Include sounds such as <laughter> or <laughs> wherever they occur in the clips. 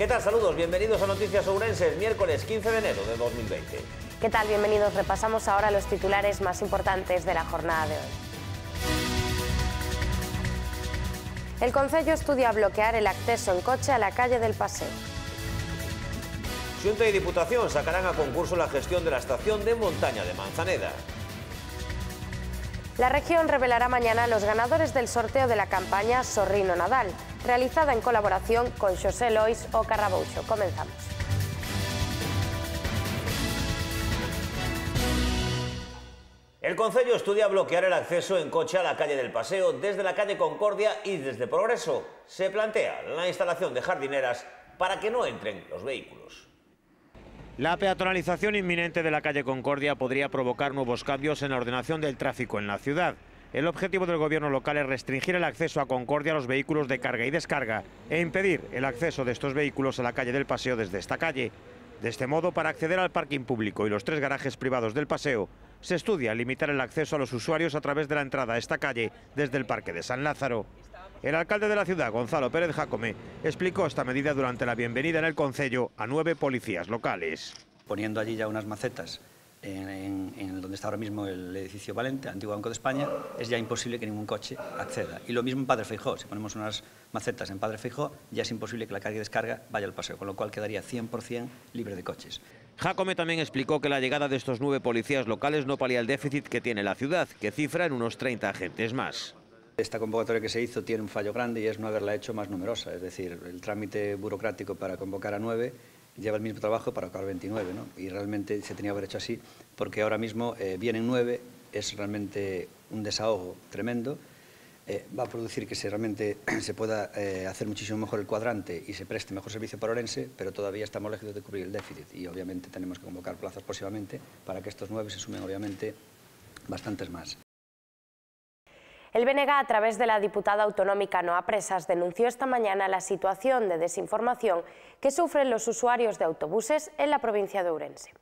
¿Qué tal? Saludos, bienvenidos a Noticias Ourenses, miércoles 15 de enero de 2020. ¿Qué tal? Bienvenidos. Repasamos ahora los titulares más importantes de la jornada de hoy. El Consejo estudia bloquear el acceso en coche a la calle del Paseo. Junta y Diputación sacarán a concurso la gestión de la estación de montaña de Manzaneda. La región revelará mañana los ganadores del sorteo de la campaña Sorrino Nadal, realizada en colaboración con José Lois o Comenzamos. El Consejo estudia bloquear el acceso en coche a la calle del Paseo desde la calle Concordia y desde Progreso. Se plantea la instalación de jardineras para que no entren los vehículos. La peatonalización inminente de la calle Concordia podría provocar nuevos cambios en la ordenación del tráfico en la ciudad. El objetivo del gobierno local es restringir el acceso a Concordia a los vehículos de carga y descarga e impedir el acceso de estos vehículos a la calle del paseo desde esta calle. De este modo, para acceder al parking público y los tres garajes privados del paseo, se estudia limitar el acceso a los usuarios a través de la entrada a esta calle desde el Parque de San Lázaro. El alcalde de la ciudad, Gonzalo Pérez Jacome, explicó esta medida durante la bienvenida en el Concello a nueve policías locales. Poniendo allí ya unas macetas en, donde está ahora mismo el edificio Valente, antiguo Banco de España, es ya imposible que ningún coche acceda. Y lo mismo en Padre Feijó, si ponemos unas macetas en Padre Feijó, ya es imposible que la carga y descarga vaya al paseo, con lo cual quedaría 100% libre de coches. Jacome también explicó que la llegada de estos nueve policías locales no palía el déficit que tiene la ciudad, que cifra en unos 30 agentes más. Esta convocatoria que se hizo tiene un fallo grande y es no haberla hecho más numerosa. Es decir, el trámite burocrático para convocar a nueve lleva el mismo trabajo para acabar 29, ¿no? Y realmente se tenía que haber hecho así, porque ahora mismo eh, vienen nueve, es realmente un desahogo tremendo. Eh, va a producir que se, realmente <clears throat> se pueda eh, hacer muchísimo mejor el cuadrante y se preste mejor servicio para Orense, pero todavía estamos lejos de cubrir el déficit y obviamente tenemos que convocar plazas próximamente para que estos nueve se sumen obviamente bastantes más. El BNG, a través de la diputada autonómica Noa Presas, denunció esta mañana la situación de desinformación que sufren los usuarios de autobuses en la provincia de Ourense.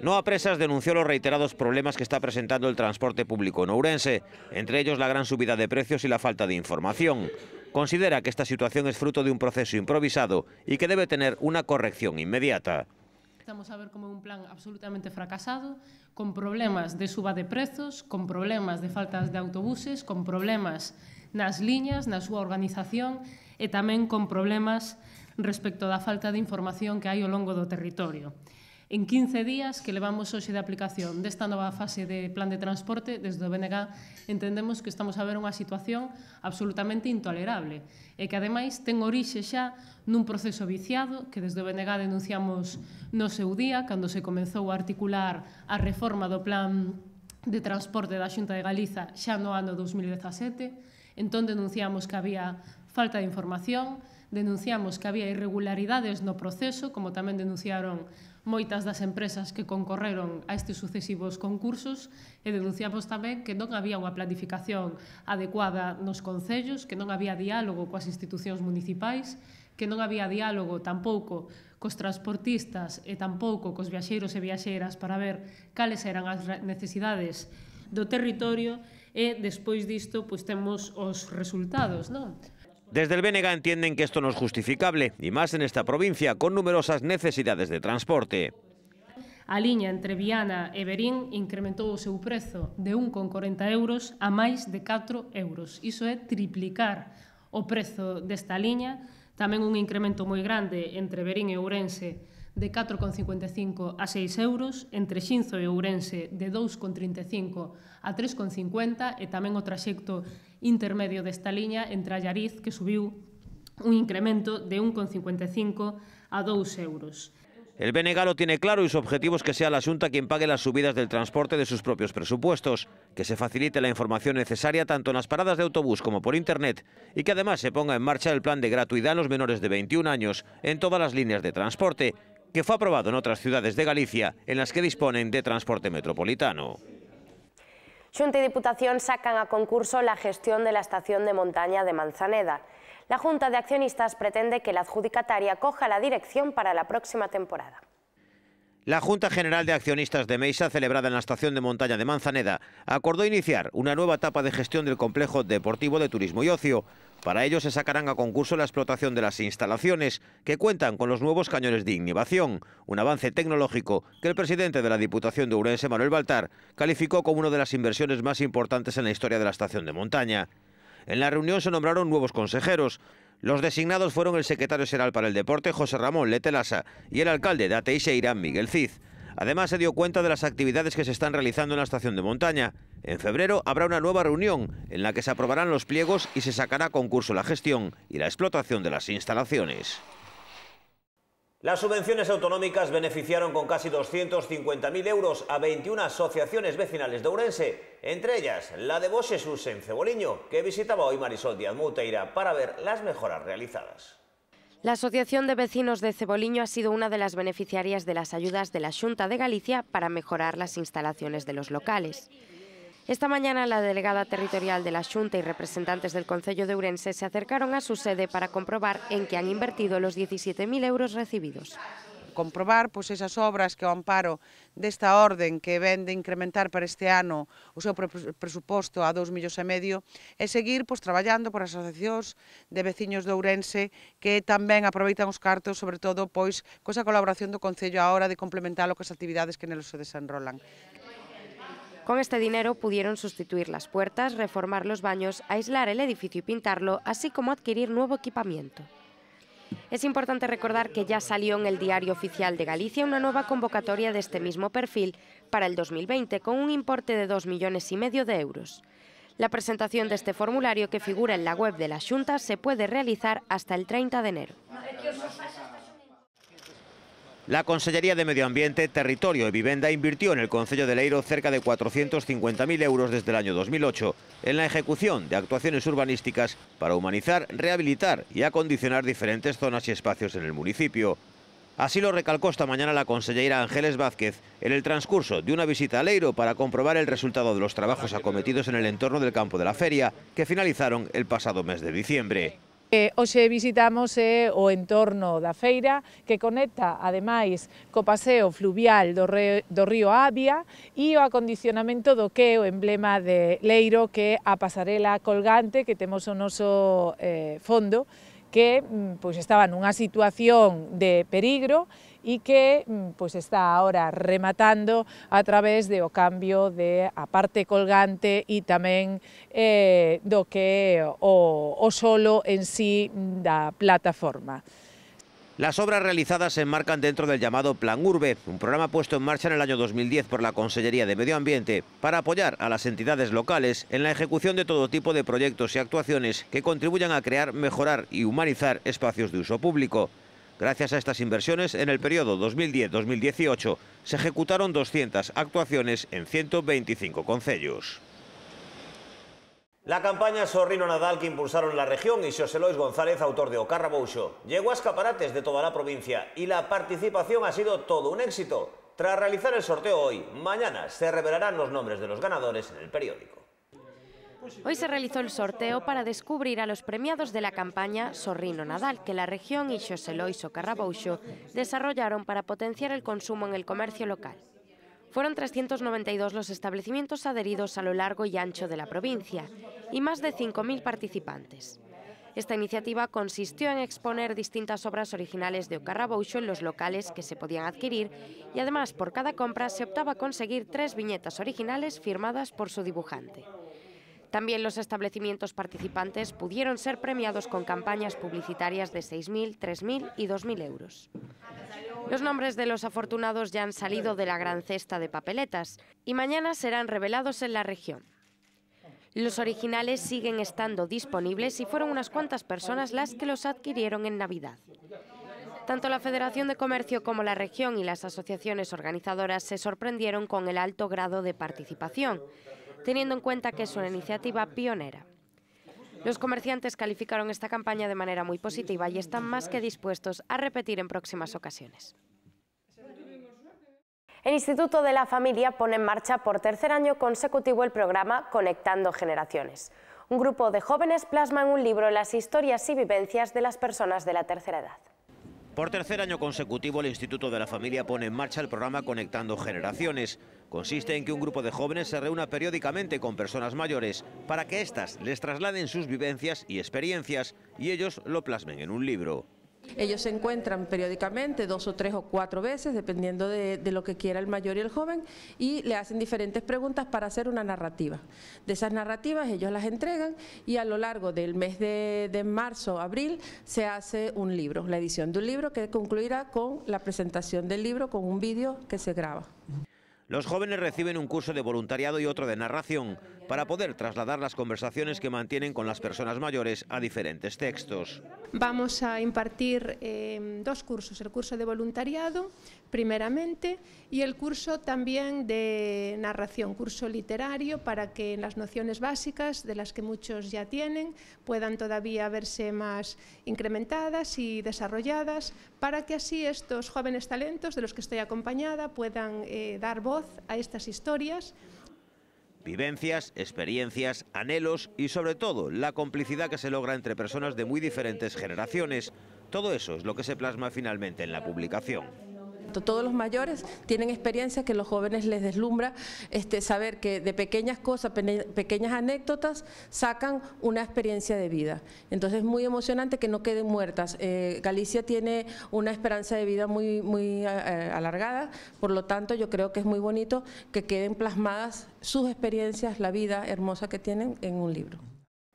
Noa Presas denunció los reiterados problemas que está presentando el transporte público en Ourense, entre ellos la gran subida de precios y la falta de información. Considera que esta situación es fruto de un proceso improvisado y que debe tener una corrección inmediata. Estamos a ver como un plan absolutamente fracasado, con problemas de suba de prezos, con problemas de faltas de autobuses, con problemas nas liñas, na súa organización e tamén con problemas respecto da falta de información que hai ao longo do territorio en 15 días que levamos hoxe de aplicación desta nova fase de plan de transporte desde o BNG entendemos que estamos a ver unha situación absolutamente intolerable e que ademais ten orixe xa nun proceso viciado que desde o BNG denunciamos no seu día cando se comenzou a articular a reforma do plan de transporte da Xunta de Galiza xa no ano 2017 entón denunciamos que había falta de información denunciamos que había irregularidades no proceso como tamén denunciaron moitas das empresas que concorreron a estes sucesivos concursos e denunciamos tamén que non había unha planificación adecuada nos concellos, que non había diálogo coas institucións municipais, que non había diálogo tampouco cos transportistas e tampouco cos viaxeiros e viaxeiras para ver cales eran as necesidades do territorio e despois disto pois temos os resultados, non? Desde el BNG entienden que esto no es justificable, y más en esta provincia, con numerosas necesidades de transporte. A liña entre Viana e Berín incrementou o seu prezo de 1,40 euros a máis de 4 euros. Iso é triplicar o prezo desta liña. Tamén un incremento moi grande entre Berín e Ourense de 4,55 a 6 euros, entre Xinzo e Ourense de 2,35 a 3,50 y e también otro trayecto intermedio esta línea entre Ayariz que subió un incremento de 1,55 e a 2 euros. El Benegalo tiene claro y sus objetivos que sea la Junta quien pague las subidas del transporte de sus propios presupuestos, que se facilite la información necesaria tanto en las paradas de autobús como por Internet y que además se ponga en marcha el plan de gratuidad a los menores de 21 años en todas las líneas de transporte, que fue aprobado en otras ciudades de Galicia en las que disponen de transporte metropolitano. Junta y Diputación sacan a concurso la gestión de la estación de montaña de Manzaneda. La Junta de Accionistas pretende que la adjudicataria coja la dirección para la próxima temporada. La Junta General de Accionistas de Mesa... celebrada en la estación de montaña de Manzaneda, acordó iniciar una nueva etapa de gestión del complejo deportivo de turismo y ocio, para ello se sacarán a concurso la explotación de las instalaciones que cuentan con los nuevos cañones de innovación, un avance tecnológico que el presidente de la Diputación de Urense, Manuel Baltar, calificó como una de las inversiones más importantes en la historia de la estación de montaña. En la reunión se nombraron nuevos consejeros. Los designados fueron el secretario general para el deporte, José Ramón Letelasa, y el alcalde de Ateixeira, Miguel Ciz. Además, se dio cuenta de las actividades que se están realizando en la estación de montaña. En febrero habrá una nueva reunión en la que se aprobarán los pliegos y se sacará concurso la gestión y la explotación de las instalaciones. Las subvenciones autonómicas beneficiaron con casi 250.000 euros a 21 asociaciones vecinales de Ourense, entre ellas la de Bosch en Ceboliño, que visitaba hoy Marisol Díaz Muteira para ver las mejoras realizadas. La Asociación de Vecinos de Ceboliño ha sido una de las beneficiarias de las ayudas de la Junta de Galicia para mejorar las instalaciones de los locales. Esta mañana la delegada territorial de la Junta y representantes del Consejo de Urense se acercaron a su sede para comprobar en qué han invertido los 17.000 euros recibidos. comprobar pois, esas obras que o amparo desta orden que ven de incrementar para este ano o seu presuposto a 2 millóns e medio e seguir pois, traballando por asociacións de veciños de Ourense que tamén aproveitan os cartos, sobre todo pois coa colaboración do Concello a hora de complementar as actividades que neles se desenrolan. Con este dinero pudieron sustituir las puertas, reformar los baños, aislar el edificio y pintarlo, así como adquirir nuevo equipamiento. Es importante recordar que ya salió en el Diario Oficial de Galicia una nueva convocatoria de este mismo perfil para el 2020 con un importe de 2 millones y medio de euros. La presentación de este formulario que figura en la web de la Junta se puede realizar hasta el 30 de enero. La Consellería de Medio Ambiente, Territorio y Vivienda invirtió en el Concello de Leiro cerca de 450.000 euros desde el año 2008 en la ejecución de actuaciones urbanísticas para humanizar, rehabilitar y acondicionar diferentes zonas y espacios en el municipio. Así lo recalcó esta mañana la consellera Ángeles Vázquez en el transcurso de una visita a Leiro para comprobar el resultado de los trabajos acometidos en el entorno del campo de la feria que finalizaron el pasado mes de diciembre. Hoxe visitamos eh, o entorno da feira que conecta ademais co paseo fluvial do, do río Abia e o acondicionamento do que é o emblema de Leiro que é a pasarela colgante que temos o noso eh, fondo que mm, pois, estaba nunha situación de perigro y que mm, pues está ahora rematando a través de o cambio de aparte colgante y también eh, que o, solo en sí la mm, plataforma. Las obras realizadas se enmarcan dentro del llamado Plan Urbe, un programa puesto en marcha en el año 2010 por la Consellería de Medio Ambiente para apoyar a las entidades locales en la ejecución de todo tipo de proyectos y actuaciones que contribuyan a crear, mejorar y humanizar espacios de uso público. Gracias a estas inversiones, en el periodo 2010-2018 se ejecutaron 200 actuaciones en 125 concellos. La campaña Sorrino Nadal que impulsaron la región y José Lois González, autor de Ocarra boucho llegó a escaparates de toda la provincia y la participación ha sido todo un éxito. Tras realizar el sorteo hoy, mañana se revelarán los nombres de los ganadores en el periódico. Hoy se realizó el sorteo para descubrir a los premiados de la campaña Sorrino Nadal, que la región y Xoseló y desarrollaron para potenciar el consumo en el comercio local. Fueron 392 los establecimientos adheridos a lo largo y ancho de la provincia y más de 5.000 participantes. Esta iniciativa consistió en exponer distintas obras originales de Ocarraboucho en los locales que se podían adquirir y además por cada compra se optaba a conseguir tres viñetas originales firmadas por su dibujante. También los establecimientos participantes pudieron ser premiados con campañas publicitarias de 6.000, 3.000 y 2.000 euros. Los nombres de los afortunados ya han salido de la gran cesta de papeletas y mañana serán revelados en la región. Los originales siguen estando disponibles y fueron unas cuantas personas las que los adquirieron en Navidad. Tanto la Federación de Comercio como la región y las asociaciones organizadoras se sorprendieron con el alto grado de participación, teniendo en cuenta que es una iniciativa pionera. Los comerciantes calificaron esta campaña de manera muy positiva y están más que dispuestos a repetir en próximas ocasiones. El Instituto de la Familia pone en marcha por tercer año consecutivo el programa Conectando Generaciones. Un grupo de jóvenes plasma en un libro las historias y vivencias de las personas de la tercera edad. Por tercer año consecutivo, el Instituto de la Familia pone en marcha el programa Conectando Generaciones. Consiste en que un grupo de jóvenes se reúna periódicamente con personas mayores para que éstas les trasladen sus vivencias y experiencias y ellos lo plasmen en un libro. Ellos se encuentran periódicamente dos o tres o cuatro veces, dependiendo de, lo que quiera el mayor y el joven, y le hacen diferentes preguntas para hacer una narrativa. De esas narrativas ellos las entregan y a lo largo del mes de, marzo o abril, se hace un libro, la edición de un libro que concluirá con la presentación del libro con un vídeo que se graba. Los jóvenes reciben un curso de voluntariado y otro de narración para poder trasladar las conversaciones que mantienen con las personas mayores a diferentes textos. Vamos a impartir eh, dos cursos, el curso de voluntariado primeramente y el curso también de narración, curso literario para que las nociones básicas de las que muchos ya tienen puedan todavía verse más incrementadas y desarrolladas para que así estos jóvenes talentos de los que estoy acompañada puedan eh, dar voz a estas historias. Vivencias, experiencias, anhelos y sobre todo la complicidad que se logra entre personas de muy diferentes generaciones. Todo eso es lo que se plasma finalmente en la publicación todos los mayores tienen experiencias que los jóvenes les deslumbra este, saber que de pequeñas cosas, pequeñas anécdotas, sacan una experiencia de vida. Entonces es muy emocionante que no queden muertas. Eh, Galicia tiene una esperanza de vida muy, muy eh, eh, alargada, por lo tanto yo creo que es muy bonito que queden plasmadas sus experiencias, la vida hermosa que tienen en un libro.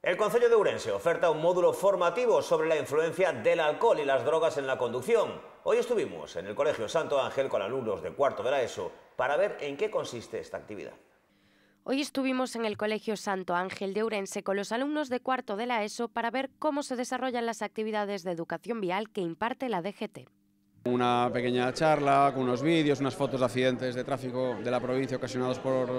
El Consejo de Urense oferta un módulo formativo sobre la influencia del alcohol y las drogas en la conducción. Hoy estuvimos en el Colegio Santo Ángel con alumnos de cuarto de la ESO para ver en qué consiste esta actividad. Hoy estuvimos en el Colegio Santo Ángel de Urense con los alumnos de cuarto de la ESO para ver cómo se desarrollan las actividades de educación vial que imparte la DGT. Una pequeña charla con unos vídeos, unas fotos de accidentes de tráfico de la provincia ocasionados por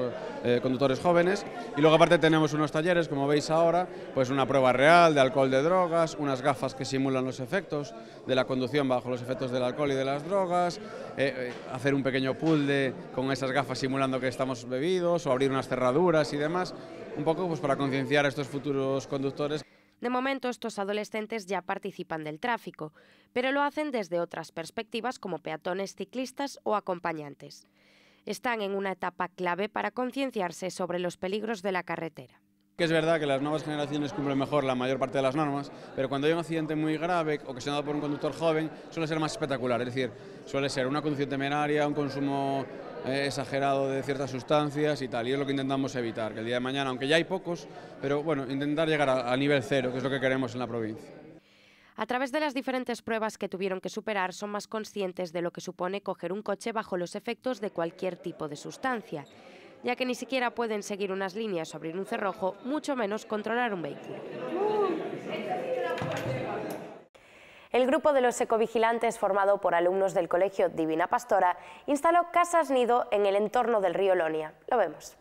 eh, conductores jóvenes. Y luego aparte tenemos unos talleres, como veis ahora, pues una prueba real de alcohol de drogas, unas gafas que simulan los efectos de la conducción bajo los efectos del alcohol y de las drogas, eh, eh, hacer un pequeño pool de, con esas gafas simulando que estamos bebidos o abrir unas cerraduras y demás, un poco pues para concienciar a estos futuros conductores. De momento, estos adolescentes ya participan del tráfico, pero lo hacen desde otras perspectivas como peatones, ciclistas o acompañantes. Están en una etapa clave para concienciarse sobre los peligros de la carretera que es verdad que las nuevas generaciones cumplen mejor la mayor parte de las normas, pero cuando hay un accidente muy grave ocasionado por un conductor joven, suele ser más espectacular, es decir, suele ser una conducción temeraria, un consumo exagerado de ciertas sustancias y tal, y es lo que intentamos evitar, que el día de mañana, aunque ya hay pocos, pero bueno, intentar llegar a, nivel cero, que es lo que queremos en la provincia. A través de las diferentes pruebas que tuvieron que superar, son más conscientes de lo que supone coger un coche bajo los efectos de cualquier tipo de sustancia, ya que ni siquiera pueden seguir unas líneas o abrir un cerrojo, mucho menos controlar un vehículo. El grupo de los ecovigilantes, formado por alumnos del Colegio Divina Pastora, instaló casas nido en el entorno del río Lonia. Lo vemos.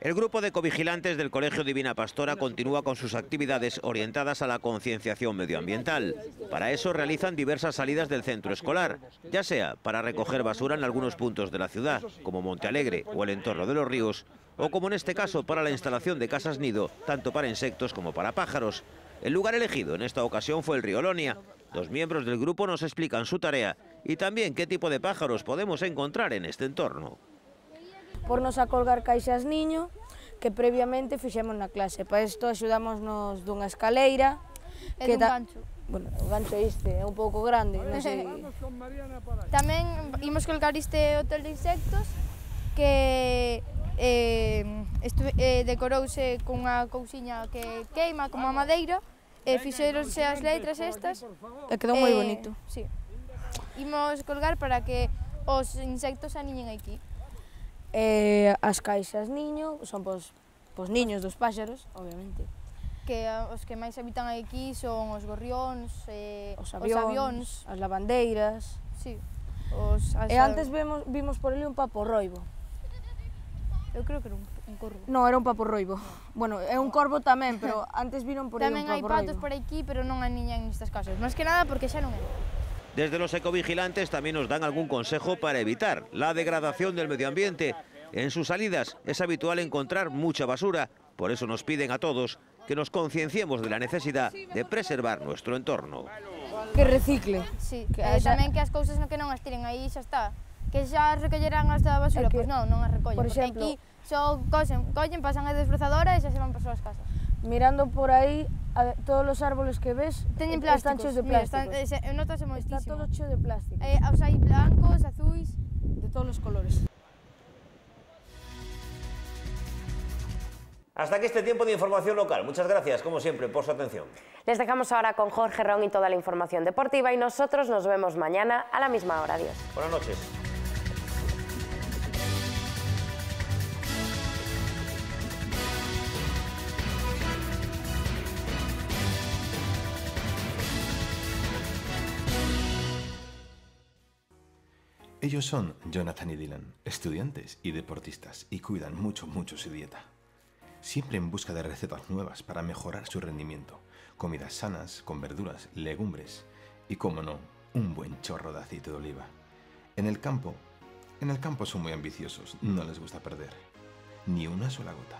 El grupo de ecovigilantes del Colegio Divina Pastora continúa con sus actividades orientadas a la concienciación medioambiental. Para eso realizan diversas salidas del centro escolar, ya sea para recoger basura en algunos puntos de la ciudad, como Monte Alegre o el entorno de los ríos, o como en este caso para la instalación de casas nido, tanto para insectos como para pájaros, El lugar elegido en esta ocasión fue el río Lonia. Dos miembros del grupo nos explican su tarea y también qué tipo de pájaros podemos encontrar en este entorno. nos a colgar caixas niño que previamente fixemos na clase. Para isto axudámonos dunha escaleira. E que dun gancho. Bueno, o gancho este é un pouco grande. non sei. <laughs> Tamén imos colgar este hotel de insectos que eh, estu, eh, decorouse cunha cousiña que queima como a madeira e eh, fixeronse as letras estas. E quedou moi eh, bonito. Sí. Imos colgar para que os insectos aniñen aquí. E eh, as caixas niño son pos, pos niños dos páxaros, obviamente. Que os que máis habitan aquí son os gorrións, eh, os, avións, os avións, as lavandeiras. Sí. Os, as, e antes vemos, vimos por ali un papo roibo. Eu creo que era un Un corvo. No, era un papo roibo. Bueno, é un corvo tamén, pero <laughs> antes viron por aí tamén un papo roibo. Tamén hai patos por aquí, pero non en nestas casas. Más que nada porque xa non é. Desde los ecovigilantes tamén nos dan algún consejo para evitar la degradación del medio ambiente. En sus salidas es habitual encontrar mucha basura, por eso nos piden a todos que nos concienciemos de la necesidad de preservar nuestro entorno. Que recicle. Sí, que, eh, tamén que as cousas no que non as tiren aí xa está. que xa recollerán hasta a basura, pois pues non, no a recollen, por porque exemplo, aquí só cosen, collen, pasan a desbrozadora e xa se van para as casas. Mirando por aí, a, todos os árboles que ves teñen plásticos, están cheos de plásticos. Mira, están, eh, eh Está todo cheo de plástico. Eh, os hai blancos, azuis, de todos os colores. Hasta aquí este tiempo de información local. Muchas gracias, como siempre, por su atención. Les dejamos ahora con Jorge Ron y toda la información deportiva y nosotros nos vemos mañana a la misma hora. Adiós. Buenas noches. Ellos son Jonathan y Dylan, estudiantes y deportistas, y cuidan mucho, mucho su dieta. Siempre en busca de recetas nuevas para mejorar su rendimiento, comidas sanas, con verduras, legumbres y, como no, un buen chorro de aceite de oliva. En el campo, en el campo son muy ambiciosos, no les gusta perder, ni una sola gota.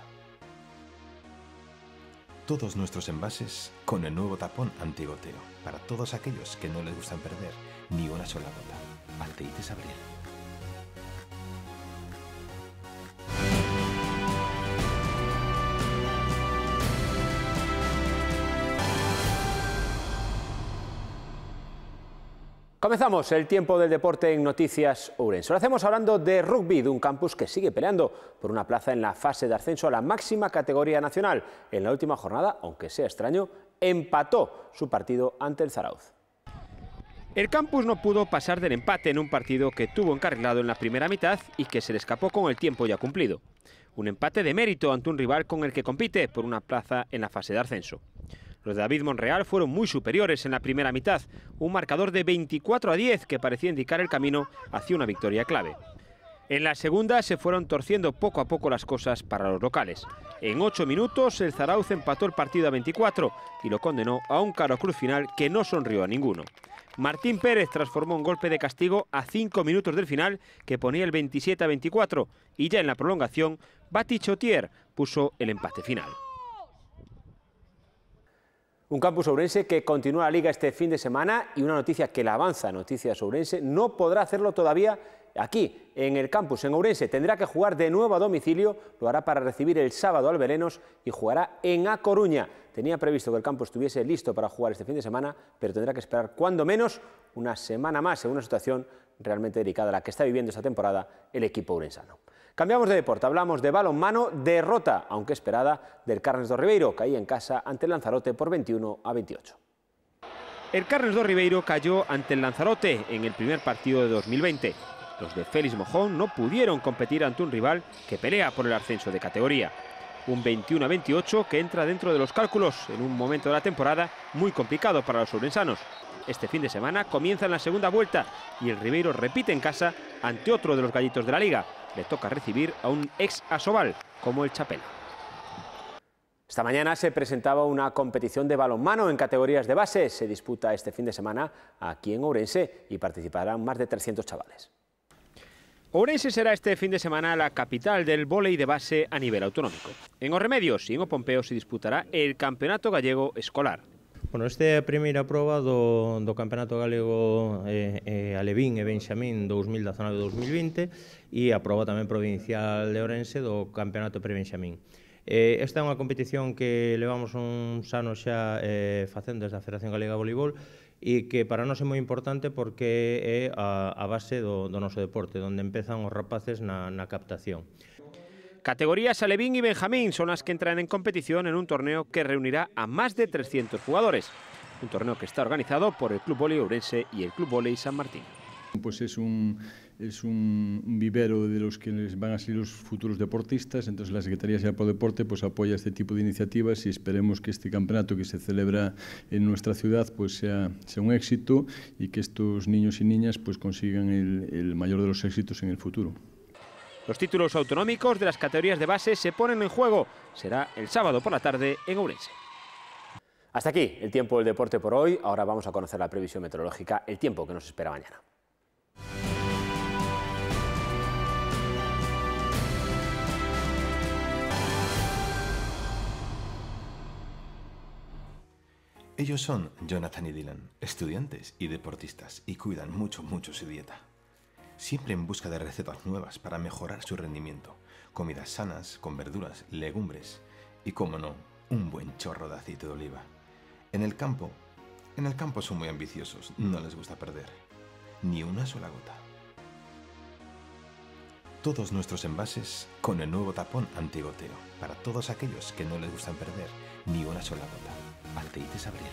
Todos nuestros envases con el nuevo tapón antigoteo, para todos aquellos que no les gustan perder ni una sola gota. Comenzamos el tiempo del deporte en Noticias Ourense. Lo hacemos hablando de rugby, de un campus que sigue peleando por una plaza en la fase de ascenso a la máxima categoría nacional. En la última jornada, aunque sea extraño, empató su partido ante el Zarauz. El campus no pudo pasar del empate en un partido que tuvo encarrilado en la primera mitad y que se le escapó con el tiempo ya cumplido. Un empate de mérito ante un rival con el que compite por una plaza en la fase de ascenso. Los de David Monreal fueron muy superiores en la primera mitad, un marcador de 24 a 10 que parecía indicar el camino hacia una victoria clave. En la segunda se fueron torciendo poco a poco las cosas para los locales. En ocho minutos el Zarauz empató el partido a 24 y lo condenó a un caro cruz final que no sonrió a ninguno. Martín Pérez transformó un golpe de castigo a cinco minutos del final que ponía el 27 a 24 y ya en la prolongación Bati Chotier puso el empate final. Un campus ourense que continúa la liga este fin de semana y una noticia que la avanza, Noticias Ourense, no podrá hacerlo todavía aquí en el campus en Ourense. Tendrá que jugar de nuevo a domicilio, lo hará para recibir el sábado al Belenos y jugará en A Coruña. Tenía previsto que el campus estuviese listo para jugar este fin de semana, pero tendrá que esperar cuando menos una semana más en una situación realmente delicada la que está viviendo esta temporada el equipo urensano. Cambiamos de deporte, hablamos de balonmano, derrota, aunque esperada, del Carnes do Ribeiro, caí en casa ante el Lanzarote por 21 a 28. El Carnes do Ribeiro cayó ante el Lanzarote en el primer partido de 2020. Los de Félix Mojón no pudieron competir ante un rival que pelea por el ascenso de categoría. Un 21 28 que entra dentro de los cálculos en un momento de la temporada muy complicado para los sobrensanos. Este fin de semana comienza en la segunda vuelta y el Ribeiro repite en casa ante otro de los gallitos de la liga. Le toca recibir a un ex Asobal como el Chapela. Esta mañana se presentaba una competición de balonmano en categorías de base. Se disputa este fin de semana aquí en Ourense y participarán más de 300 chavales. Ourense será este fin de semana la capital del volei de base a nivel autonómico. En Os Remedios e en O Pompeo se disputará el Campeonato Gallego Escolar. Bueno, esta é a primeira proba do, do Campeonato Galego eh, eh, Alevín e Benxamín 2019-2020 e a proba tamén provincial de Orense do Campeonato Pre-Benxamín. Eh, esta é unha competición que levamos un sano xa eh, facendo desde a Federación Galega de Voleibol e que para nós é moi importante porque é a, a base do, do noso deporte, onde empezan os rapaces na, na captación. Categorías Alevín e Benjamín son as que entran en competición en un torneo que reunirá a máis de 300 jugadores. Un torneo que está organizado por el Club Vóley Ourense e el Club Vóley San Martín. Pues es un, es un vivero de los que les van a ser los futuros deportistas, entonces la Secretaría de Deporte pues apoya este tipo de iniciativas y esperemos que este campeonato que se celebra en nuestra ciudad pues sea, sea un éxito y que estos niños y niñas pues consigan el, el mayor de los éxitos en el futuro. Los títulos autonómicos de las categorías de base se ponen en juego. Será el sábado por la tarde en Ourense. Hasta aquí el tiempo del deporte por hoy. Ahora vamos a conocer la previsión meteorológica, el tiempo que nos espera mañana. Ellos son Jonathan y Dylan, estudiantes y deportistas, y cuidan mucho, mucho su dieta. Siempre en busca de recetas nuevas para mejorar su rendimiento, comidas sanas, con verduras, legumbres y, como no, un buen chorro de aceite de oliva. En el campo, en el campo son muy ambiciosos, no les gusta perder ni una sola gota. Todos nuestros envases con el nuevo tapón antigoteo, para todos aquellos que no les gustan perder ni una sola gota. Alteites Abril.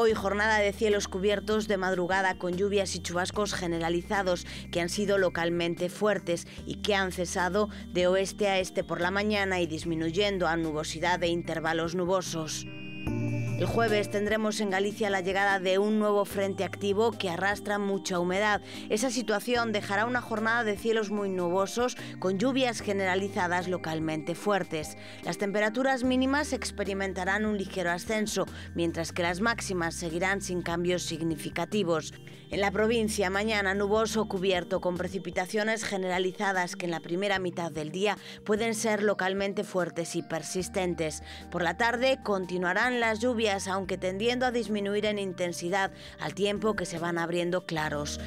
Hoy jornada de cielos cubiertos de madrugada con lluvias y chubascos generalizados que han sido localmente fuertes y que han cesado de oeste a este por la mañana y disminuyendo a nubosidad de intervalos nubosos. El jueves tendremos en Galicia la llegada de un nuevo frente activo que arrastra mucha humedad. Esa situación dejará una jornada de cielos muy nubosos con lluvias generalizadas localmente fuertes. Las temperaturas mínimas experimentarán un ligero ascenso, mientras que las máximas seguirán sin cambios significativos. En la provincia, mañana nuboso cubierto con precipitaciones generalizadas que en la primera mitad del día pueden ser localmente fuertes y persistentes. Por la tarde continuarán las lluvias aunque tendiendo a disminuir en intensidad al tiempo que se van abriendo claros.